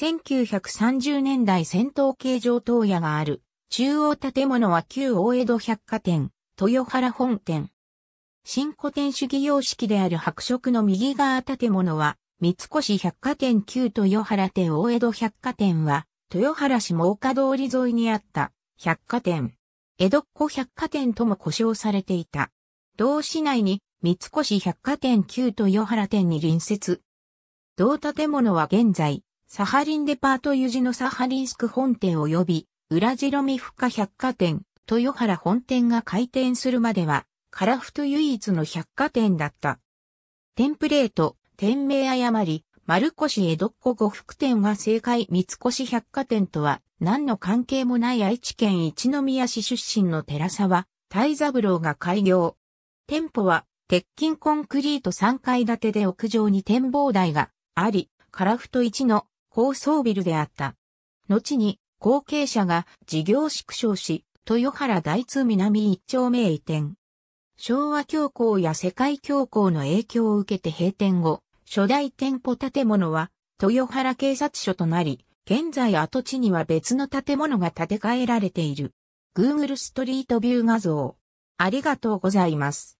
1930年代戦闘形状等屋がある。中央建物は旧大江戸百貨店、豊原本店。新古典主義様式である白色の右側建物は、三越百貨店旧豊原店大江戸百貨店は、豊原市も丘通り沿いにあった百貨店。江戸っ子百貨店とも呼称されていた。同市内に三越百貨店旧豊原店に隣接。同建物は現在、サハリンデパートユジのサハリンスク本店及び、裏ジロミフカ百貨店、豊原本店が開店するまでは、カラフト唯一の百貨店だった。テンプレート、店名誤り、丸越江戸っ子呉服店が正解三越百貨店とは何の関係もない愛知県一宮市出身の寺沢、大三郎が開業。店舗は鉄筋コンクリート3階建てで屋上に展望台があり、カラフト1の高層ビルであった。後に、後継者が事業縮小し、豊原大通南一丁目移転。昭和恐慌や世界恐慌の影響を受けて閉店後、初代店舗建物は豊原警察署となり、現在跡地には別の建物が建て替えられている。Google ストリートビュー画像。ありがとうございます。